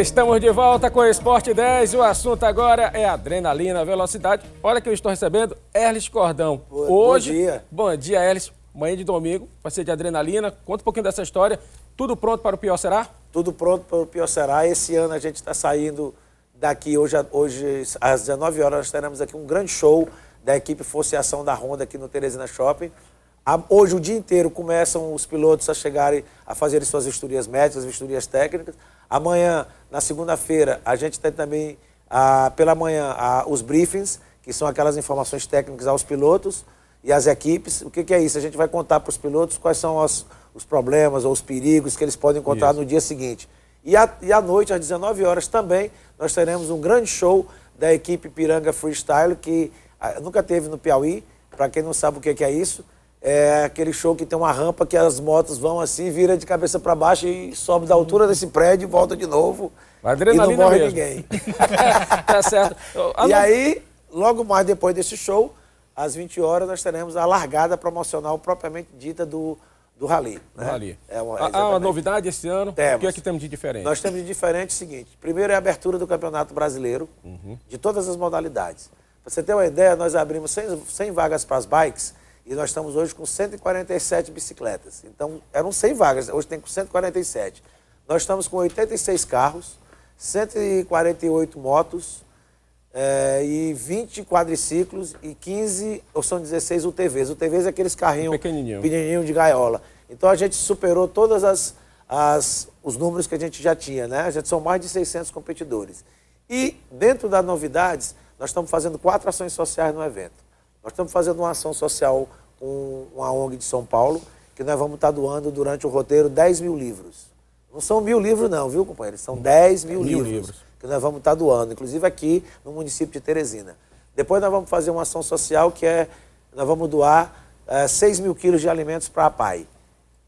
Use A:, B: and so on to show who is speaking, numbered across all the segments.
A: Estamos de volta com o Esporte 10. O assunto agora é adrenalina, velocidade. Olha que eu estou recebendo Erlis Cordão. Boa, Hoje, bom dia. Bom dia, Erlis. Manhã de domingo vai ser de adrenalina. Conta um pouquinho dessa história. Tudo pronto para o Pior Será? Tudo pronto para o Pior Será. Esse ano a gente está saindo daqui hoje, hoje às 19 horas nós teremos aqui um grande show da equipe Força e Ação da Honda aqui no Teresina Shopping. Hoje o dia inteiro começam os pilotos a chegarem a fazer suas vistorias médicas, vistorias técnicas. Amanhã, na segunda-feira, a gente tem também, ah, pela manhã, ah, os briefings, que são aquelas informações técnicas aos pilotos e às equipes. O que, que é isso? A gente vai contar para os pilotos quais são os, os, problemas ou os perigos que eles podem encontrar isso. no dia seguinte. E à, e à noite, às 19 horas também, nós teremos um grande show da equipe Piranga Freestyle, que ah, nunca teve no Piauí. Para quem não sabe o que, que é isso, é aquele show que tem uma rampa que as motos vão assim, vira de cabeça para baixo e sobe da altura desse prédio, volta de novo. Adrenalina e não morre mesmo. ninguém. tá certo. e aí, logo mais depois desse show, às 20 horas, nós teremos a largada promocional propriamente dita do, do Rally. Né? Rally. É uma, exatamente. Há novidade esse ano? Temos. O que é que temos de diferente? Nós temos de diferente o seguinte: primeiro é a abertura do Campeonato Brasileiro, uhum. de todas as modalidades. Para você ter uma ideia, nós abrimos 100, 100 vagas para as bikes e nós estamos hoje com 147 bicicletas. Então, eram 100 vagas, hoje tem com 147. Nós estamos com 86 carros, 148 motos é, e 20 quadriciclos e 15, ou são 16 UTVs. UTVs é aqueles carrinhos pequenininho. pequenininho de gaiola. Então, a gente superou todos as, as, os números que a gente já tinha, né? A gente são mais de 600 competidores. E, dentro das novidades, nós estamos fazendo quatro ações sociais no evento. Nós estamos fazendo uma ação social com uma ONG de São Paulo, que nós vamos estar doando durante o roteiro 10 mil livros. Não são mil livros, não, viu, companheiro? São 10 mil, mil livros, livros, que nós vamos estar doando, inclusive aqui no município de Teresina. Depois nós vamos fazer uma ação social que é. Nós vamos doar é, eh, 6 mil quilos de alimentos para a PAI.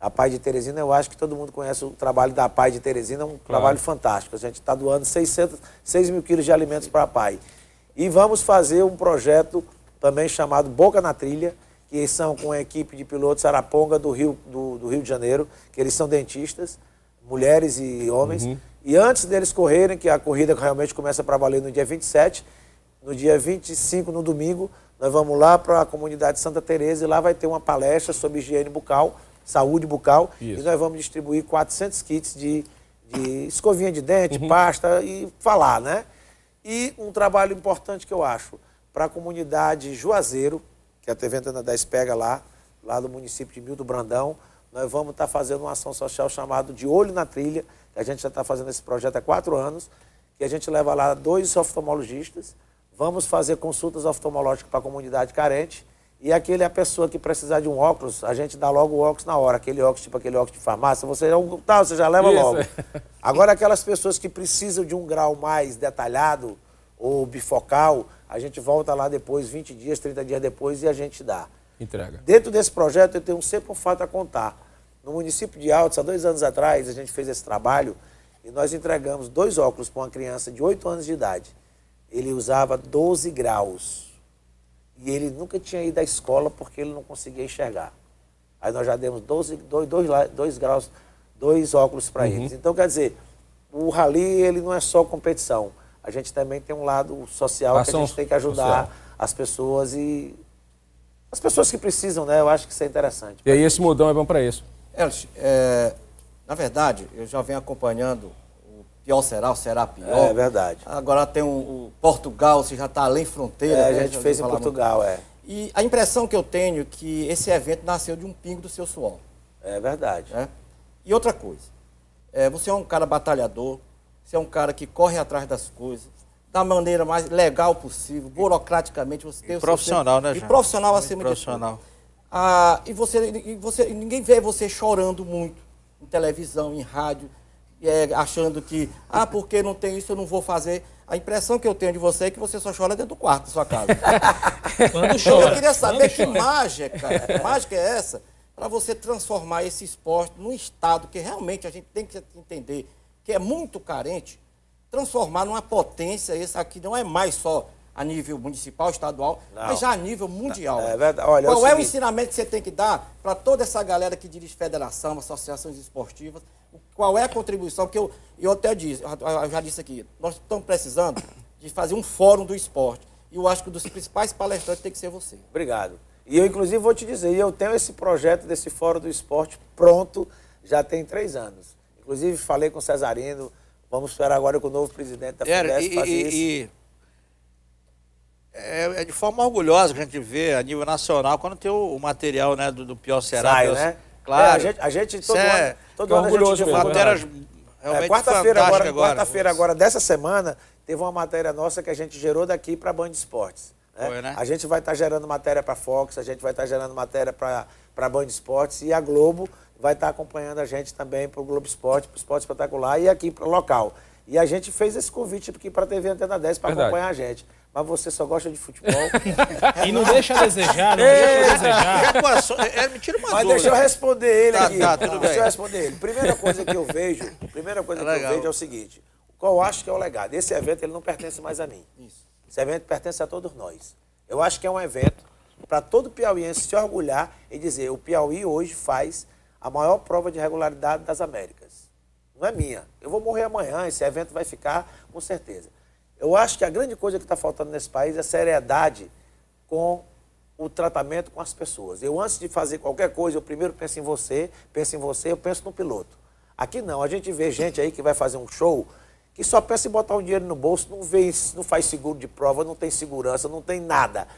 A: A PAI de Teresina, eu acho que todo mundo conhece o trabalho da PAI de Teresina, é um claro. trabalho fantástico. A gente está doando 600, 6 mil quilos de alimentos para a PAI. E vamos fazer um projeto também chamado Boca na Trilha, que são com a equipe de pilotos Araponga do Rio, do, do Rio de Janeiro, que eles são dentistas, mulheres e homens. Uhum. E antes deles correrem, que a corrida realmente começa para valer no dia 27, no dia 25, no domingo, nós vamos lá para a comunidade Santa Teresa e lá vai ter uma palestra sobre higiene bucal, saúde bucal, Isso. e nós vamos distribuir 400 kits de, de escovinha de dente, uhum. pasta e falar, né? E um trabalho importante que eu acho, para a comunidade Juazeiro, que a TV Antena 10 pega lá, lá do município de Mildo Brandão. Nós vamos estar tá fazendo uma ação social chamada De Olho na Trilha, que a gente já está fazendo esse projeto há quatro anos, que a gente leva lá dois oftalmologistas, vamos fazer consultas oftalmológicas para a comunidade carente, e aquele é a pessoa que precisar de um óculos, a gente dá logo o óculos na hora, aquele óculos tipo aquele óculos de farmácia, você, tá, você já leva Isso. logo. Agora aquelas pessoas que precisam de um grau mais detalhado ou bifocal, a gente volta lá depois, 20 dias, 30 dias depois, e a gente dá. Entrega. Dentro desse projeto, eu tenho sempre um fato a contar. No município de Altos, há dois anos atrás, a gente fez esse trabalho e nós entregamos dois óculos para uma criança de 8 anos de idade. Ele usava 12 graus. E ele nunca tinha ido à escola porque ele não conseguia enxergar. Aí nós já demos 12, dois, dois, dois graus, dois óculos para uhum. eles. Então, quer dizer, o rally ele não é só competição a gente também tem um lado social Ação que a gente tem que ajudar social. as pessoas e as pessoas que precisam, né? Eu acho que isso é interessante. E aí esse mudão
B: é bom para isso. Elis, é, na verdade, eu já venho acompanhando o pior será, o será pior. É verdade. Agora tem o, o Portugal, se já está além fronteira. É, a né? gente fez em Portugal, muito. é. E a impressão que eu tenho é que esse evento nasceu de um pingo do seu suor. É verdade. Né? E outra coisa, é, você é um cara batalhador, você é um cara que corre atrás das coisas, da maneira mais legal possível, burocraticamente. Você tem profissional, seu... né, Jean? E profissional muito acima profissional. de tudo. Ah, e você, e você, ninguém vê você chorando muito em televisão, em rádio, é, achando que, ah, porque não tem isso, eu não vou fazer. A impressão que eu tenho de você é que você só chora dentro do quarto da sua casa. Quando chora. Eu queria saber que mágica, que mágica é essa para você transformar esse esporte num estado que realmente a gente tem que entender que é muito carente, transformar numa potência. isso aqui não é mais só a nível municipal, estadual, não. mas já a nível mundial. É verdade. Olha, Qual o é o é ensinamento que você tem que dar para toda essa galera que dirige federação, associações esportivas? Qual é a contribuição? que eu, eu até disse, eu já disse aqui, nós estamos precisando de fazer um fórum do esporte. E eu acho que um dos principais palestrantes tem que ser você. Obrigado. E eu, inclusive, vou te dizer, eu tenho esse projeto desse Fórum
A: do Esporte pronto já tem três anos. Inclusive, falei com o Cesarino, vamos esperar agora com o novo presidente da FUNESP é, isso.
B: E, é, é, de forma orgulhosa que a gente vê a nível nacional quando tem o, o material né, do, do Pior Será. Sai, pior, né? É, claro. É, a, gente, a gente todo é ano, é, todo ano orgulhoso a gente mesmo, né? é, quarta-feira agora, agora. quarta-feira agora
A: dessa semana teve uma matéria nossa que a gente gerou daqui para a Band Esportes. Né? Foi, né? A gente vai estar tá gerando matéria para Fox, a gente vai estar tá gerando matéria para para a Band Esportes e a Globo vai estar tá acompanhando a gente também para o Globo Esporte, para o Esporte Espetacular e aqui para o local. E a gente fez esse convite aqui para a TV Antena 10 para acompanhar a gente. Mas você só gosta de futebol.
B: e não deixa desejar, não deixa a desejar. Coração, é, me tira uma Mas dúvida. deixa eu responder ele tá, aqui. Tá, tudo deixa bem. eu responder ele. Primeira coisa que eu vejo,
A: primeira coisa é que legal. eu vejo é o seguinte. Qual eu acho que é o legado? Esse evento ele não pertence mais a mim. Isso. Esse evento pertence a todos nós. Eu acho que é um evento para todo piauiense se orgulhar e dizer: o Piauí hoje faz a maior prova de regularidade das Américas. Não é minha. Eu vou morrer amanhã, esse evento vai ficar com certeza. Eu acho que a grande coisa que está faltando nesse país é seriedade com o tratamento com as pessoas. Eu, antes de fazer qualquer coisa, eu primeiro penso em você, penso em você, eu penso no piloto. Aqui não, a gente vê gente aí que vai fazer um show que só pensa em botar um dinheiro no bolso, não, vê, não faz seguro de prova, não tem segurança, não tem nada.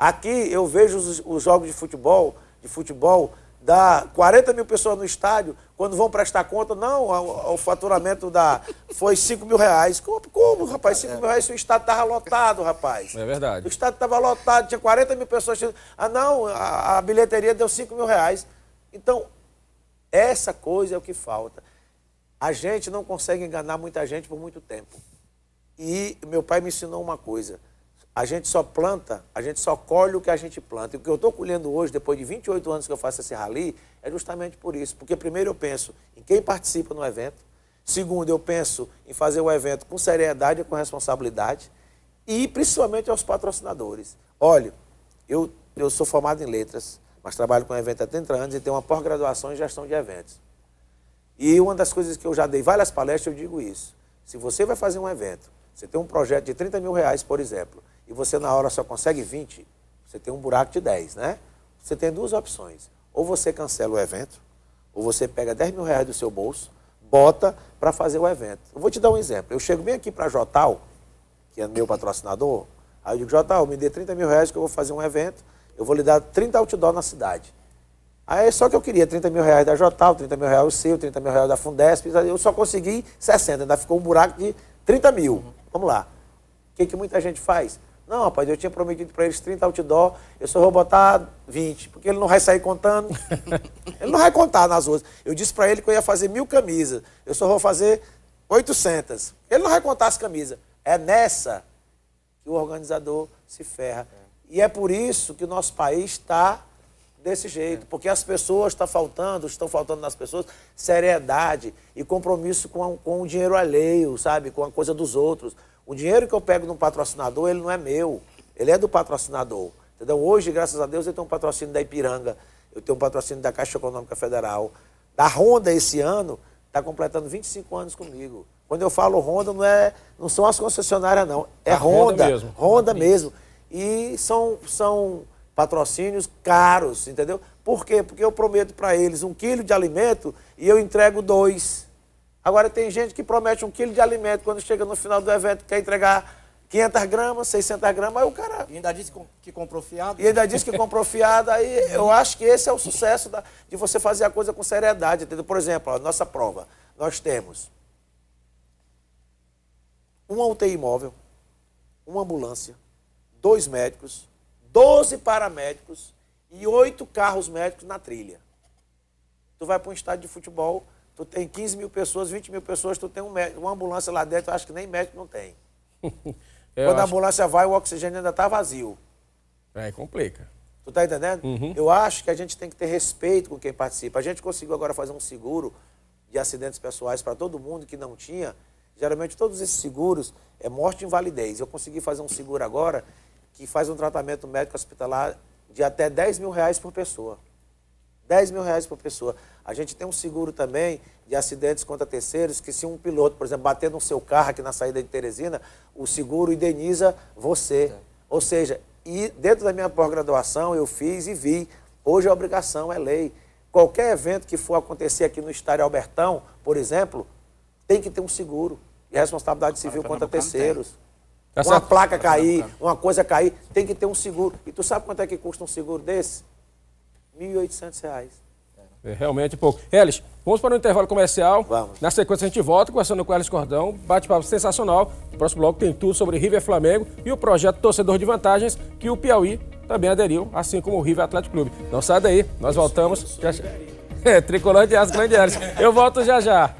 A: Aqui eu vejo os, os jogos de futebol, de futebol, dá 40 mil pessoas no estádio, quando vão prestar conta, não, o, o faturamento da, foi 5 mil reais. Como, como rapaz? 5 mil reais, o estádio estava lotado, rapaz. É verdade. O estádio estava lotado, tinha 40 mil pessoas. Ah, não, a, a bilheteria deu 5 mil reais. Então, essa coisa é o que falta. A gente não consegue enganar muita gente por muito tempo. E meu pai me ensinou uma coisa a gente só planta, a gente só colhe o que a gente planta. E o que eu estou colhendo hoje, depois de 28 anos que eu faço esse rally, é justamente por isso. Porque, primeiro, eu penso em quem participa no evento. Segundo, eu penso em fazer o evento com seriedade e com responsabilidade. E, principalmente, aos patrocinadores. Olha, eu, eu sou formado em letras, mas trabalho com evento há 30 anos e tenho uma pós-graduação em gestão de eventos. E uma das coisas que eu já dei várias palestras, eu digo isso. Se você vai fazer um evento, você tem um projeto de 30 mil reais, por exemplo, e você na hora só consegue 20, você tem um buraco de 10, né? Você tem duas opções. Ou você cancela o evento, ou você pega 10 mil reais do seu bolso, bota para fazer o evento. Eu vou te dar um exemplo. Eu chego bem aqui para Jotal, que é meu patrocinador, aí eu digo, Jotal, me dê 30 mil reais que eu vou fazer um evento, eu vou lhe dar 30 outdoor na cidade. Aí só que eu queria 30 mil reais da Jotal, 30 mil reais do seu, 30 mil reais da Fundesp, eu só consegui 60, ainda ficou um buraco de 30 mil. Vamos lá. O que, que muita gente faz? Não, rapaz, eu tinha prometido para eles 30 outdoor, eu só vou botar 20, porque ele não vai sair contando. ele não vai contar nas ruas. Eu disse para ele que eu ia fazer mil camisas, eu só vou fazer 800. Ele não vai contar as camisas. É nessa que o organizador se ferra. É. E é por isso que o nosso país está desse jeito, é. porque as pessoas estão tá faltando, estão faltando nas pessoas seriedade e compromisso com, a, com o dinheiro alheio, sabe, com a coisa dos outros. O dinheiro que eu pego num patrocinador, ele não é meu, ele é do patrocinador. Entendeu? Hoje, graças a Deus, eu tenho um patrocínio da Ipiranga, eu tenho um patrocínio da Caixa Econômica Federal. Da Honda, esse ano, está completando 25 anos comigo. Quando eu falo Honda, não, é, não são as concessionárias, não. É a Honda. Honda mesmo. Honda mesmo. E são, são patrocínios caros, entendeu? Por quê? Porque eu prometo para eles um quilo de alimento e eu entrego dois. Agora, tem gente que promete um quilo de alimento quando chega no final do evento, quer entregar 500 gramas, 600 gramas, aí o cara... E ainda disse
B: que comprou fiado. E ainda disse que comprou
A: fiado, aí eu acho que esse é o sucesso da, de você fazer a coisa com seriedade. Entendeu? Por exemplo, a nossa prova, nós temos uma UTI móvel, uma ambulância, dois médicos, 12 paramédicos e oito carros médicos na trilha. Tu vai para um estádio de futebol Tu tem 15 mil pessoas, 20 mil pessoas, tu tem um médico, uma ambulância lá dentro, eu acho que nem médico não tem. Eu Quando a ambulância vai, o oxigênio ainda está vazio. É, complica. Tu tá entendendo? Uhum. Eu acho que a gente tem que ter respeito com quem participa. A gente conseguiu agora fazer um seguro de acidentes pessoais para todo mundo que não tinha. Geralmente todos esses seguros é morte e invalidez. Eu consegui fazer um seguro agora que faz um tratamento médico hospitalar de até 10 mil reais por pessoa. 10 mil reais por pessoa. A gente tem um seguro também de acidentes contra terceiros, que se um piloto, por exemplo, bater no seu carro aqui na saída de Teresina, o seguro indeniza você. É. Ou seja, e dentro da minha pós-graduação eu fiz e vi. Hoje a obrigação é lei. Qualquer evento que for acontecer aqui no estádio Albertão, por exemplo, tem que ter um seguro de responsabilidade civil contra terceiros. Tá uma placa cair, uma coisa cair, tem que ter um seguro. E tu sabe quanto é que custa um seguro desse? 1.800 reais. É, realmente pouco. Elis, vamos para o um intervalo comercial. Vamos. Na sequência a gente volta conversando com o Elis Cordão. Bate-papo sensacional. No próximo bloco tem tudo sobre River Flamengo e o projeto Torcedor de Vantagens que o Piauí também aderiu, assim como o River Atlético Clube. Não sai daí, nós voltamos. Já, É, tricolor de as grande Eu volto já já.